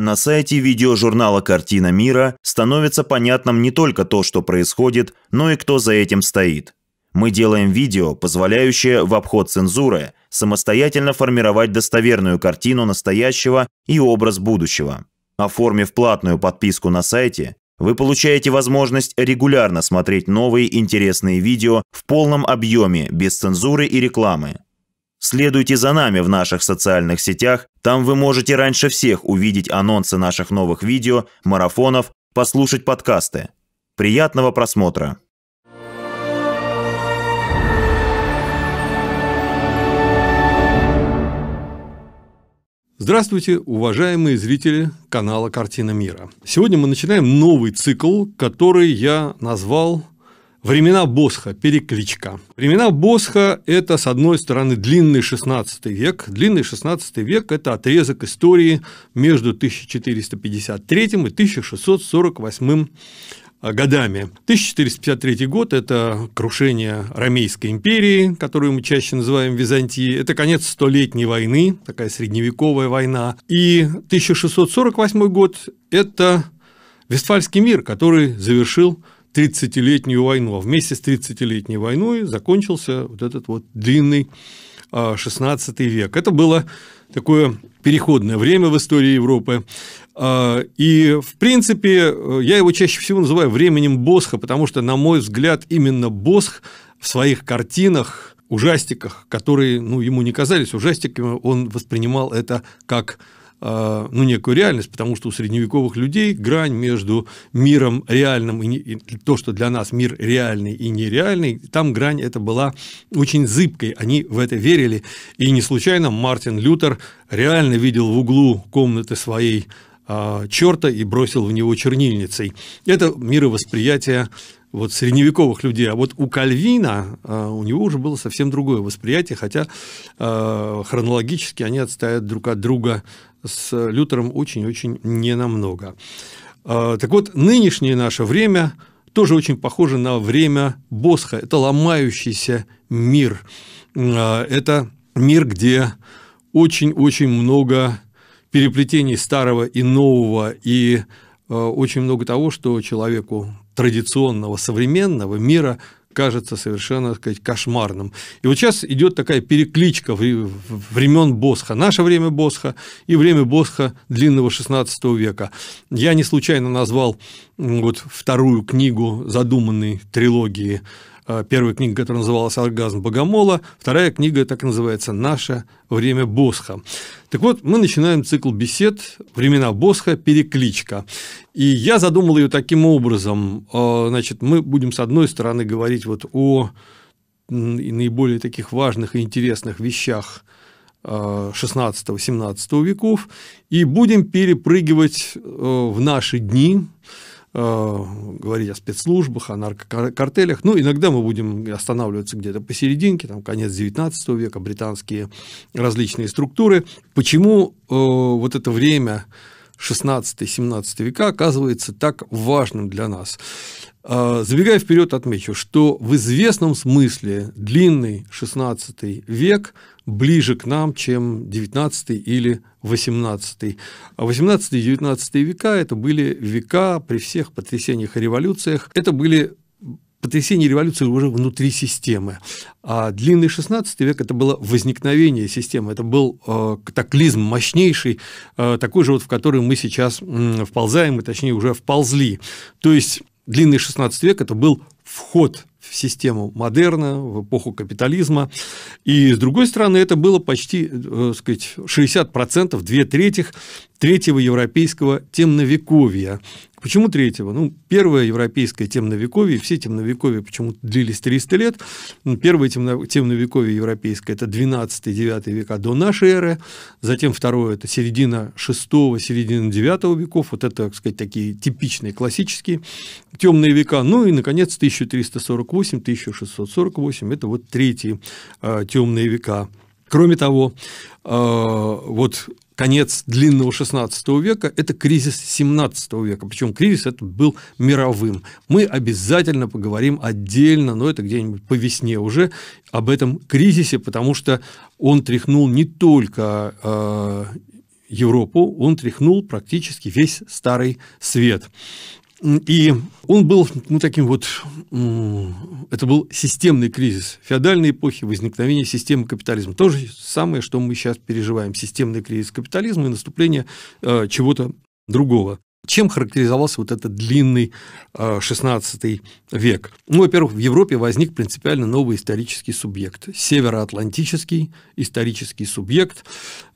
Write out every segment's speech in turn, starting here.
На сайте видеожурнала «Картина мира» становится понятным не только то, что происходит, но и кто за этим стоит. Мы делаем видео, позволяющее в обход цензуры самостоятельно формировать достоверную картину настоящего и образ будущего. Оформив платную подписку на сайте, вы получаете возможность регулярно смотреть новые интересные видео в полном объеме, без цензуры и рекламы. Следуйте за нами в наших социальных сетях там вы можете раньше всех увидеть анонсы наших новых видео, марафонов, послушать подкасты. Приятного просмотра! Здравствуйте, уважаемые зрители канала «Картина мира». Сегодня мы начинаем новый цикл, который я назвал Времена Босха, перекличка. Времена Босха – это, с одной стороны, длинный XVI век. Длинный XVI век – это отрезок истории между 1453 и 1648 э, годами. 1453 год – это крушение Ромейской империи, которую мы чаще называем Византией. Это конец Столетней войны, такая средневековая война. И 1648 год – это Вестфальский мир, который завершил 30-летнюю войну. А вместе с 30-летней войной закончился вот этот вот длинный 16 а, век. Это было такое переходное время в истории Европы. А, и, в принципе, я его чаще всего называю временем Босха, потому что, на мой взгляд, именно Босх в своих картинах, ужастиках, которые ну, ему не казались ужастиками, он воспринимал это как а, ну, некую реальность, потому что у средневековых людей грань между миром реальным и, не, и то, что для нас мир реальный и нереальный, там грань это была очень зыбкой, они в это верили, и не случайно Мартин Лютер реально видел в углу комнаты своей а, черта и бросил в него чернильницей. Это мировосприятие вот средневековых людей. А вот у Кальвина, а, у него уже было совсем другое восприятие, хотя а, хронологически они отстают друг от друга с Лютером очень-очень ненамного. А, так вот, нынешнее наше время тоже очень похоже на время Босха. Это ломающийся мир. А, это мир, где очень-очень много переплетений старого и нового, и а, очень много того, что человеку традиционного современного мира – кажется совершенно, так сказать, кошмарным. И вот сейчас идет такая перекличка времен Босха. Наше время Босха и время Босха длинного 16 века. Я не случайно назвал вот вторую книгу задуманной трилогии. Э, первая книга, которая называлась «Оргазм Богомола», вторая книга так и называется «Наше время Босха». Так вот, мы начинаем цикл бесед «Времена Босха. Перекличка». И я задумал ее таким образом. Э, значит, мы будем, с одной стороны, говорить вот о наиболее таких важных и интересных вещах 16-17 э, веков, и будем перепрыгивать в наши дни, Э, говорить о спецслужбах, о наркокартелях. Ну, иногда мы будем останавливаться где-то посерединке, там, конец 19 века, британские различные структуры. Почему э, вот это время 16-17 века оказывается так важным для нас? Э, забегая вперед, отмечу, что в известном смысле длинный 16 век ближе к нам, чем 19 или 18. А 18 и 19 века – это были века при всех потрясениях и революциях. Это были потрясения революции уже внутри системы. А длинный XVI век – это было возникновение системы, это был э, катаклизм мощнейший, э, такой же, вот, в который мы сейчас э, вползаем, и точнее уже вползли. То есть длинный XVI век – это был вход в систему модерна, в эпоху капитализма. И, с другой стороны, это было почти, э, так сказать, 60%, две трети третьего европейского темновековья. Почему третьего? Ну, первое европейское темновековье, все темновековья почему-то длились 300 лет. Ну, первое темновековье европейское – это 12-9 века до нашей эры, затем второе – это середина 6 середина 9 веков, вот это, так сказать, такие типичные классические темные века, ну и, наконец, 1348 1648, 1648 – это вот третьи э, темные века. Кроме того, э, вот конец длинного XVI века – это кризис XVII века. Причем кризис этот был мировым. Мы обязательно поговорим отдельно, но это где-нибудь по весне уже, об этом кризисе, потому что он тряхнул не только э, Европу, он тряхнул практически весь Старый Свет. И он был ну, таким вот, это был системный кризис феодальной эпохи, возникновение системы капитализма. То же самое, что мы сейчас переживаем, системный кризис капитализма и наступление э, чего-то другого. Чем характеризовался вот этот длинный э, 16 век? Ну, во-первых, в Европе возник принципиально новый исторический субъект, североатлантический исторический субъект,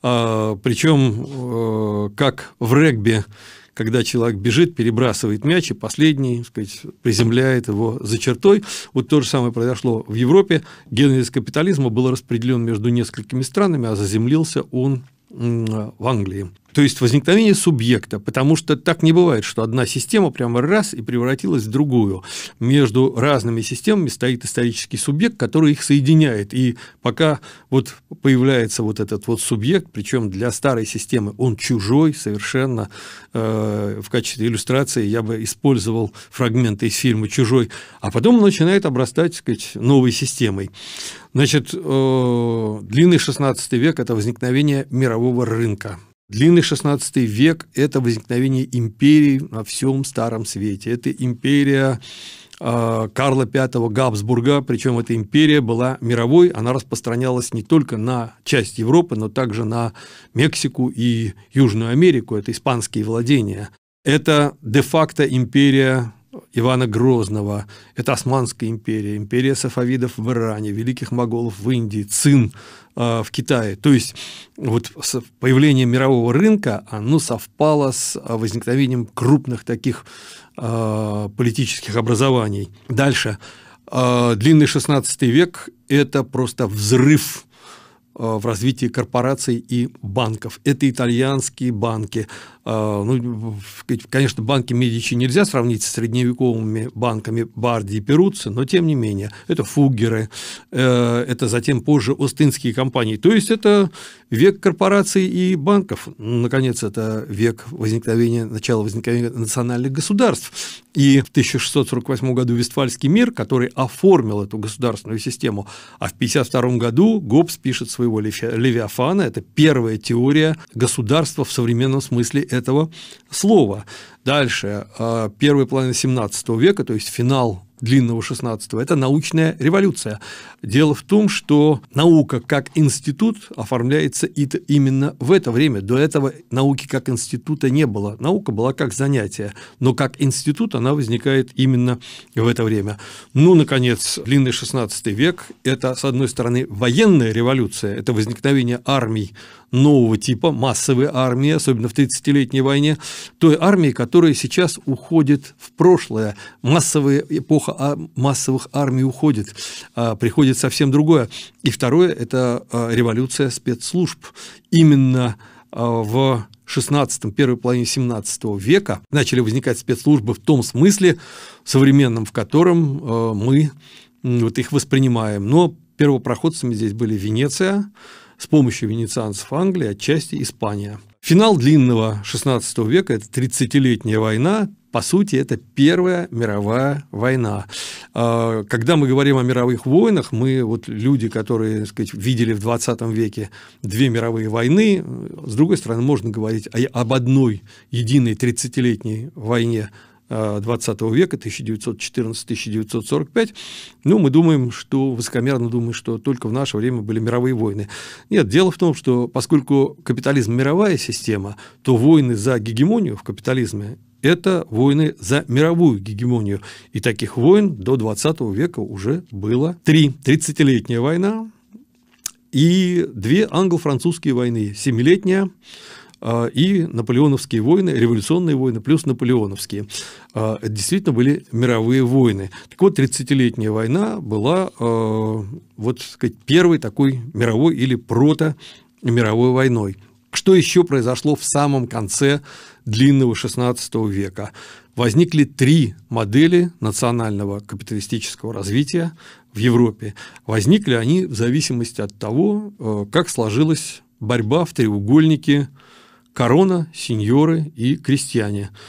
э, причем э, как в регби когда человек бежит, перебрасывает мяч и последний, сказать, приземляет его за чертой. Вот то же самое произошло в Европе. Генезис капитализма был распределен между несколькими странами, а заземлился он в Англии. То есть возникновение субъекта, потому что так не бывает, что одна система прямо раз и превратилась в другую. Между разными системами стоит исторический субъект, который их соединяет. И пока вот появляется вот этот вот субъект, причем для старой системы он чужой совершенно. Э, в качестве иллюстрации я бы использовал фрагменты из фильма «Чужой», а потом он начинает обрастать, так сказать, новой системой. Значит, э, длинный 16 век – это возникновение мирового рынка. Длинный XVI век – это возникновение империи на всем Старом Свете. Это империя э, Карла V Габсбурга, причем эта империя была мировой, она распространялась не только на часть Европы, но также на Мексику и Южную Америку, это испанские владения. Это де-факто империя Ивана Грозного, это Османская империя, империя сафавидов в Иране, великих моголов в Индии, цин э, в Китае. То есть вот появление мирового рынка, оно совпало с а, возникновением крупных таких э, политических образований. Дальше. Э, длинный 16 век – это просто взрыв Э, в развитии корпораций и банков. Это итальянские банки. Э, ну, конечно, банки Медичи нельзя сравнить с средневековыми банками Барди и Перуцци, но тем не менее. Это фугеры, э, это затем позже остынские компании. То есть, это век корпораций и банков. Наконец, это век возникновения, начала возникновения национальных государств. И в 1648 году Вестфальский мир, который оформил эту государственную систему, а в 1952 году Гоббс пишет свой своего Левиафана. Это первая теория государства в современном смысле этого слова. Дальше, а, первый половина 17 века, то есть финал длинного 16 это научная революция. Дело в том, что наука как институт оформляется именно в это время. До этого науки как института не было. Наука была как занятие, но как институт она возникает именно в это время. Ну, наконец, длинный 16 век – это, с одной стороны, военная революция, это возникновение армий нового типа, массовой армии, особенно в 30-летней войне, той армии, которая сейчас уходит в прошлое. Массовая эпоха а-, массовых армий уходит, а, приходит будет совсем другое. И второе – это а, революция спецслужб. Именно а, в 16 первой половине 17 века начали возникать спецслужбы в том смысле современном, в котором а, мы вот их воспринимаем. Но первопроходцами здесь были Венеция, с помощью венецианцев Англия, отчасти Испания. Финал длинного XVI века – это 30-летняя война, по сути, это Первая мировая война. А, когда мы говорим о мировых войнах, мы, вот люди, которые так сказать, видели в 20 веке две мировые войны, с другой стороны, можно говорить об одной единой 30-летней войне 20 а, века, 1914-1945, ну, мы думаем, что, высокомерно думаем, что только в наше время были мировые войны. Нет, дело в том, что поскольку капитализм – мировая система, то войны за гегемонию в капитализме это войны за мировую гегемонию. И таких войн до 20 века уже было три. 30-летняя война и две англо-французские войны. Семилетняя а, и наполеоновские войны, революционные войны, плюс наполеоновские. А, это действительно были мировые войны. Так вот, 30-летняя война была а, вот, так сказать, первой такой мировой или прото-мировой войной. Что еще произошло в самом конце длинного XVI века? Возникли три модели национального капиталистического развития в Европе. Возникли они в зависимости от того, э, как сложилась борьба в треугольнике корона, сеньоры и крестьяне –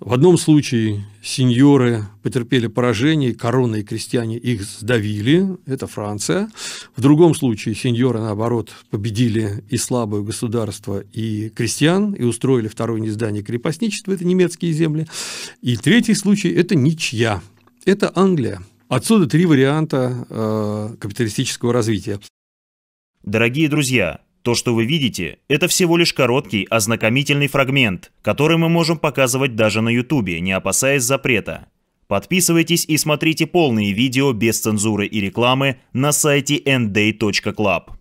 в одном случае сеньоры потерпели поражение, короны и крестьяне их сдавили, это Франция. В другом случае сеньоры, наоборот, победили и слабое государство, и крестьян, и устроили второе нездание крепостничества, это немецкие земли. И третий случай – это ничья, это Англия. Отсюда три варианта э, капиталистического развития. Дорогие друзья, то, что вы видите, это всего лишь короткий ознакомительный фрагмент, который мы можем показывать даже на ютубе, не опасаясь запрета. Подписывайтесь и смотрите полные видео без цензуры и рекламы на сайте nday.club.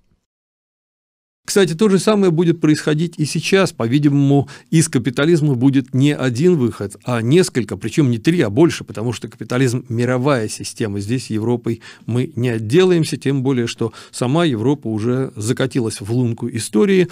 Кстати, то же самое будет происходить и сейчас. По-видимому, из капитализма будет не один выход, а несколько, причем не три, а больше, потому что капитализм – мировая система. Здесь Европой мы не отделаемся, тем более, что сама Европа уже закатилась в лунку истории.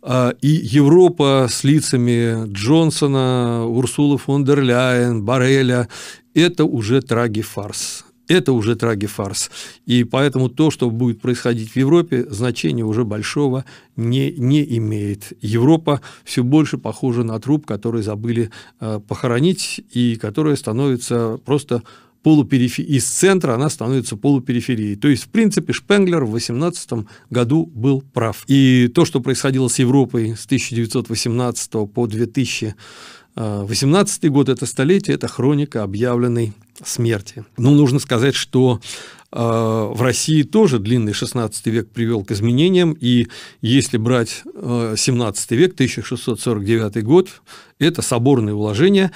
А, и Европа с лицами Джонсона, Урсулы фон дер Ляйен, Барреля – это уже траги-фарс это уже траги-фарс. И поэтому то, что будет происходить в Европе, значения уже большого не, не имеет. Европа все больше похожа на труп, который забыли э, похоронить, и которая становится просто полуперифи... из центра она становится полупериферией. То есть, в принципе, Шпенглер в 18 году был прав. И то, что происходило с Европой с 1918 по 2000 18 й год – это столетие, это хроника объявленной смерти. Но нужно сказать, что э, в России тоже длинный 16 век привел к изменениям, и если брать э, 17 век, 1649 год, это соборные уложения,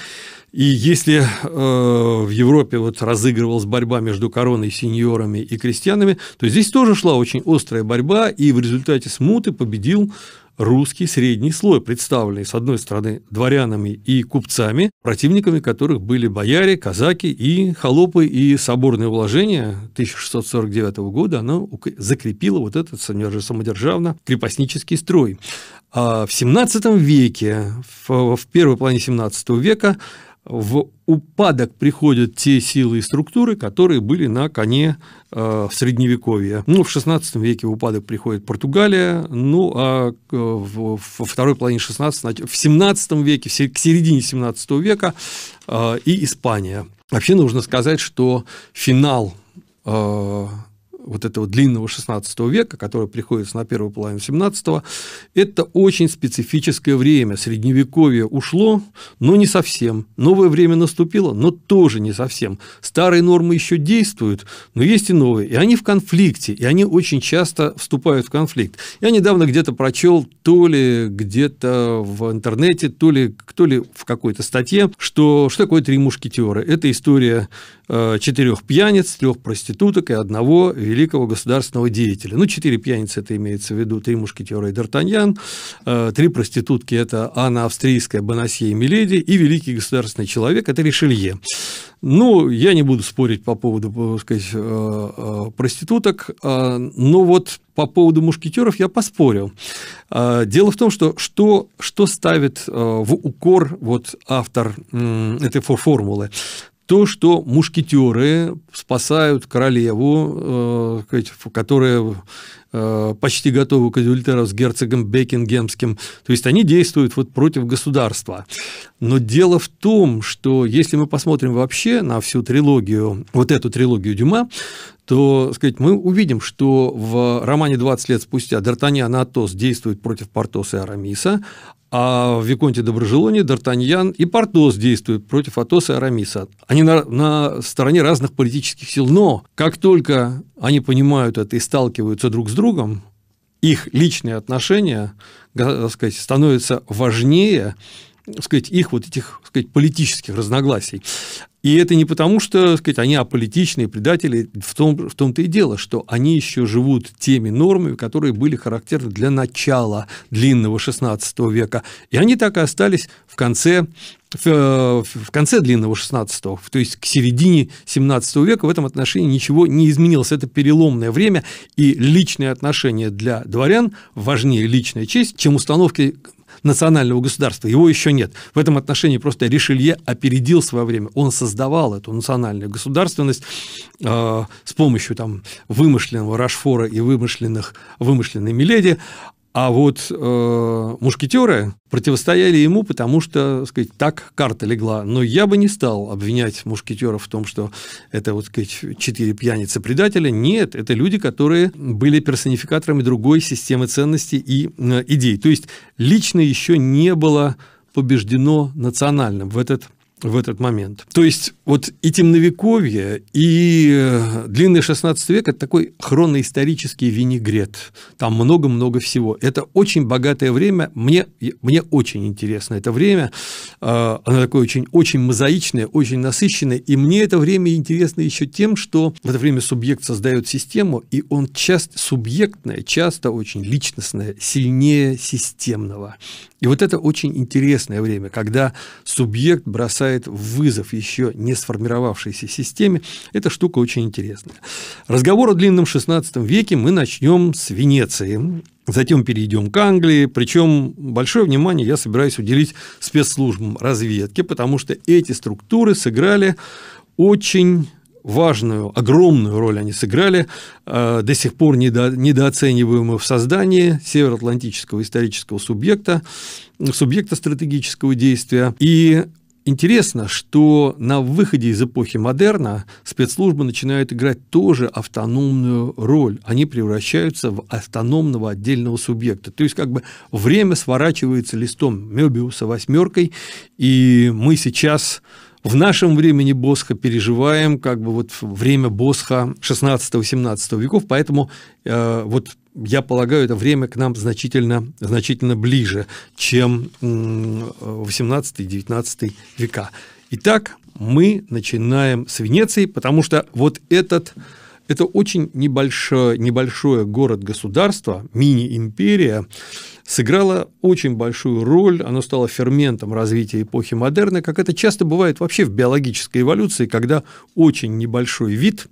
и если э, в Европе вот разыгрывалась борьба между короной, сеньорами и крестьянами, то здесь тоже шла очень острая борьба, и в результате смуты победил русский средний слой, представленный, с одной стороны, дворянами и купцами, противниками которых были бояре, казаки и холопы, и соборное уложение 1649 года, оно закрепило вот этот самодержавно-крепостнический строй. А в 17 веке, в первой половине 17 века, в упадок приходят те силы и структуры, которые были на коне э, в Средневековье. Ну, в XVI веке в упадок приходит Португалия, ну, а э, во второй половине XVI, в XVII веке, к середине XVII века э, и Испания. Вообще нужно сказать, что финал вот этого длинного 16 века, который приходится на первую половину 17 это очень специфическое время. Средневековье ушло, но не совсем. Новое время наступило, но тоже не совсем. Старые нормы еще действуют, но есть и новые. И они в конфликте, и они очень часто вступают в конфликт. Я недавно где-то прочел, то ли где-то в интернете, то ли, кто ли в какой-то статье, что, что такое «Три мушкетера». Это история э, четырех пьяниц, трех проституток и одного великого великого государственного деятеля. Ну, четыре пьяницы это имеется в виду, три мушкетера и Д'Артаньян, э, три проститутки это Анна Австрийская, Бонасье и Миледи, и великий государственный человек это Ришелье. Ну, я не буду спорить по поводу, э, сказать, э, проституток, но вот по поводу мушкетеров я поспорил. Дело в том, что что, что ставит в укор вот автор этой формулы? то, что мушкетеры спасают королеву, э, которая э, почти готова к адюльтеру с герцогом Бекингемским. То есть они действуют вот против государства. Но дело в том, что если мы посмотрим вообще на всю трилогию, вот эту трилогию Дюма, то сказать, мы увидим, что в романе «20 лет спустя» Д'Артаньян и Атос действуют против Портоса и Арамиса, а в Виконте Доброжелоне Д'Артаньян и Портос действуют против Атоса и Арамиса. Они на, на стороне разных политических сил. Но как только они понимают это и сталкиваются друг с другом, их личные отношения так сказать, становятся важнее сказать, их вот этих сказать, политических разногласий. И это не потому, что сказать, они аполитичные предатели, в, том, в том-то и дело, что они еще живут теми нормами, которые были характерны для начала длинного XVI века. И они так и остались в конце, в, э, в конце длинного XVI, то есть к середине XVII века в этом отношении ничего не изменилось. Это переломное время, и личные отношения для дворян важнее личная честь, чем установки национального государства. Его еще нет. В этом отношении просто Ришелье опередил свое время. Он создавал эту национальную государственность э, с помощью там, вымышленного Рашфора и вымышленных, вымышленной Миледи. А вот э, мушкетеры противостояли ему, потому что, так сказать, так карта легла. Но я бы не стал обвинять мушкетеров в том, что это, вот, так сказать, четыре пьяницы-предателя. Нет, это люди, которые были персонификаторами другой системы ценностей и э, идей. То есть лично еще не было побеждено национальным в этот в этот момент. То есть вот и темновековье, и э, длинный 16 век – это такой хроноисторический винегрет. Там много-много всего. Это очень богатое время. Мне, мне очень интересно это время. Э, оно такое очень, очень мозаичное, очень насыщенное. И мне это время интересно еще тем, что в это время субъект создает систему, и он часто субъектное, часто очень личностное, сильнее системного. И вот это очень интересное время, когда субъект бросает вызов еще не сформировавшейся системе. Эта штука очень интересная. Разговор о длинном XVI веке мы начнем с Венеции. Затем перейдем к Англии. Причем большое внимание я собираюсь уделить спецслужбам разведки, потому что эти структуры сыграли очень важную, огромную роль они сыграли, э, до сих пор недо, недооцениваемую в создании североатлантического исторического субъекта, субъекта стратегического действия. И Интересно, что на выходе из эпохи модерна спецслужбы начинают играть тоже автономную роль. Они превращаются в автономного отдельного субъекта. То есть как бы время сворачивается листом Мебиуса восьмеркой, и мы сейчас в нашем времени Босха переживаем, как бы вот время Босха 16-17 веков, поэтому э, вот я полагаю, это время к нам значительно, значительно ближе, чем 18-19 века. Итак, мы начинаем с Венеции, потому что вот этот это очень небольшое, небольшое город-государство, мини-империя, сыграла очень большую роль, оно стало ферментом развития эпохи модерна, как это часто бывает вообще в биологической эволюции, когда очень небольшой вид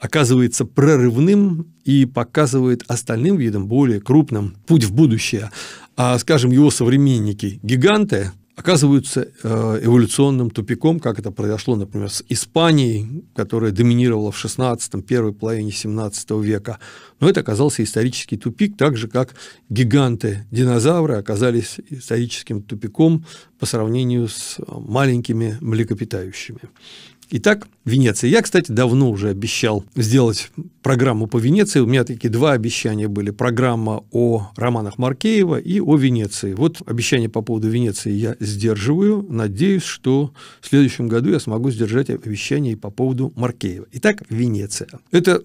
оказывается прорывным и показывает остальным видам, более крупным, путь в будущее. А, скажем, его современники – гиганты, оказываются э, эволюционным тупиком, как это произошло, например, с Испанией, которая доминировала в 16 первой половине 17 века. Но это оказался исторический тупик, так же, как гиганты-динозавры оказались историческим тупиком по сравнению с э, маленькими млекопитающими. Итак, Венеция. Я, кстати, давно уже обещал сделать программу по Венеции. У меня такие два обещания были. Программа о романах Маркеева и о Венеции. Вот обещание по поводу Венеции я сдерживаю. Надеюсь, что в следующем году я смогу сдержать обещание и по поводу Маркеева. Итак, Венеция. Это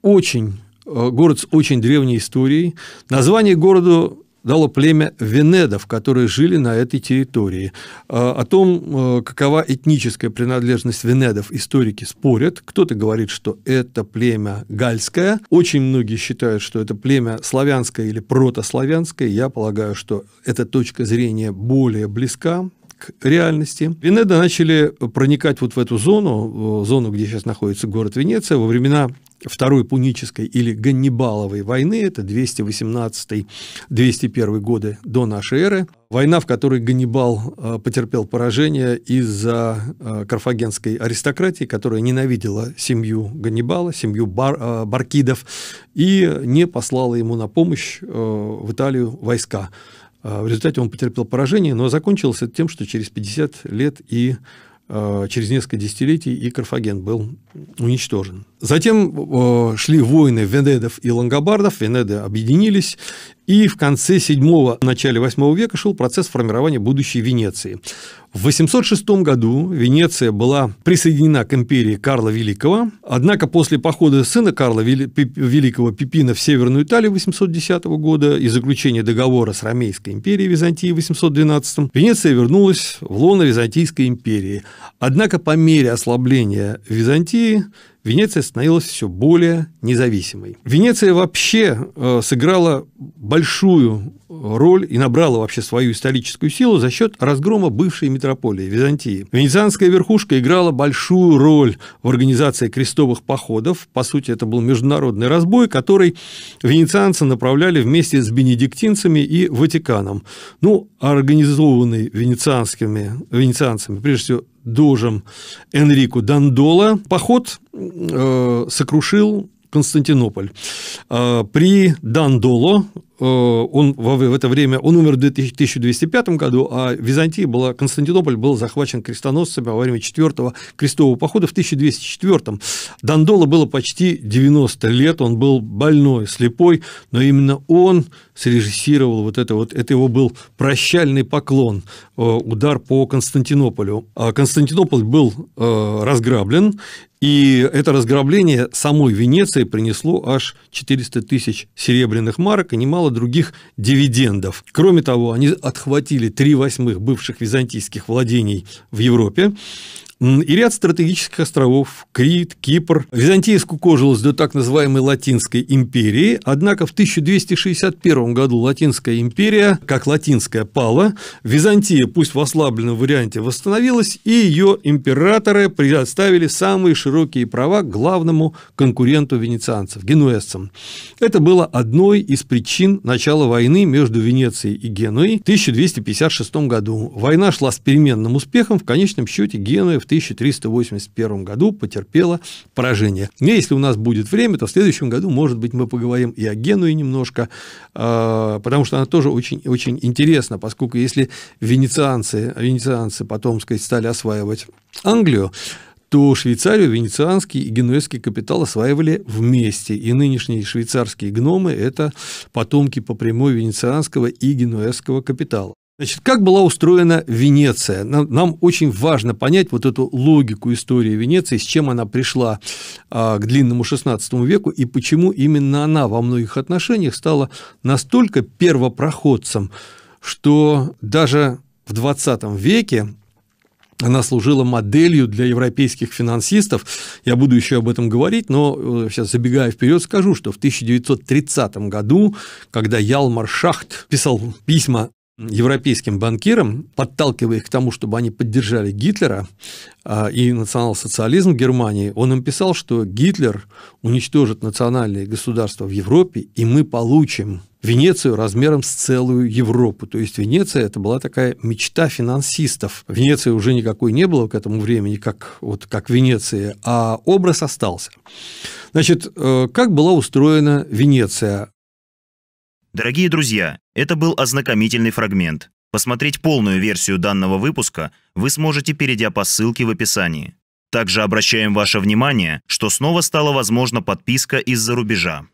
очень э, город с очень древней историей. Название городу дало племя венедов, которые жили на этой территории. А, о том, э, какова этническая принадлежность венедов, историки спорят. Кто-то говорит, что это племя гальское. Очень многие считают, что это племя славянское или протославянское. Я полагаю, что эта точка зрения более близка к реальности. Венеды начали проникать вот в эту зону, зону, где сейчас находится город Венеция, во времена Второй Пунической или Ганнибаловой войны, это 218-201 годы до нашей эры, война, в которой Ганнибал э, потерпел поражение из-за э, карфагенской аристократии, которая ненавидела семью Ганнибала, семью бар, э, баркидов, и не послала ему на помощь в Италию войска. А, в результате он потерпел поражение, но закончилось это тем, что через 50 лет и а, через несколько десятилетий и Карфаген был уничтожен. Затем а, шли войны венедов и лангобардов, венеды объединились, и в конце 7-го, начале 8 века шел процесс формирования будущей Венеции. В 806 году Венеция была присоединена к империи Карла Великого, однако после похода сына Карла Великого Пипина в Северную Италию 810 года и заключения договора с Ромейской империей Византии в 812 Венеция вернулась в лоно Византийской империи. Однако по мере ослабления Византии Венеция становилась все более независимой. Венеция вообще э, сыграла большую роль и набрала вообще свою историческую силу за счет разгрома бывшей митрополии Византии. Венецианская верхушка играла большую роль в организации крестовых походов. По сути, это был международный разбой, который венецианцы направляли вместе с бенедиктинцами и Ватиканом. Ну, организованный венецианскими, венецианцами, прежде всего, дожем Энрику Дандола, поход э, сокрушил Константинополь. Э, при Дандоло, Э, он в это время, он умер в 1205 году, а Византия была, Константинополь был захвачен крестоносцами во время 4 крестового похода в 1204. Дандола было почти 90 лет, он был больной, слепой, но именно он срежиссировал вот это вот, это его был прощальный поклон, э, удар по Константинополю. А Константинополь был э, разграблен, и это разграбление самой Венеции принесло аж 400 тысяч серебряных марок и немало получала других дивидендов. Кроме того, они отхватили три восьмых бывших византийских владений в Европе, и ряд стратегических островов – Крит, Кипр. Византия скукожилась до так называемой Латинской империи, однако в 1261 году Латинская империя, как латинская, пала, Византия, пусть в ослабленном варианте, восстановилась, и ее императоры предоставили самые широкие права главному конкуренту венецианцев – генуэзцам. Это было одной из причин начала войны между Венецией и Генуей в 1256 году. Война шла с переменным успехом, в конечном счете Генуя в 1381 году потерпела поражение. И если у нас будет время, то в следующем году, может быть, мы поговорим и о Генуе немножко, а, потому что она тоже очень, очень интересна, поскольку если венецианцы, венецианцы потом, сказать, стали осваивать Англию, то Швейцарию венецианский и генуэзский капитал осваивали вместе. И нынешние швейцарские гномы – это потомки по прямой венецианского и генуэзского капитала. Значит, как была устроена Венеция? Нам, нам очень важно понять вот эту логику истории Венеции, с чем она пришла а, к длинному XVI веку и почему именно она во многих отношениях стала настолько первопроходцем, что даже в XX веке она служила моделью для европейских финансистов. Я буду еще об этом говорить, но э, сейчас забегая вперед скажу, что в 1930 году, когда Ялмар Шахт писал письма европейским банкирам, подталкивая их к тому, чтобы они поддержали Гитлера а, и национал-социализм Германии, он им писал, что Гитлер уничтожит национальные государства в Европе, и мы получим Венецию размером с целую Европу. То есть Венеция это была такая мечта финансистов. Венеции уже никакой не было к этому времени, как, вот, как Венеция, а образ остался. Значит, э, как была устроена Венеция? Дорогие друзья, это был ознакомительный фрагмент. Посмотреть полную версию данного выпуска вы сможете, перейдя по ссылке в описании. Также обращаем ваше внимание, что снова стала возможна подписка из-за рубежа.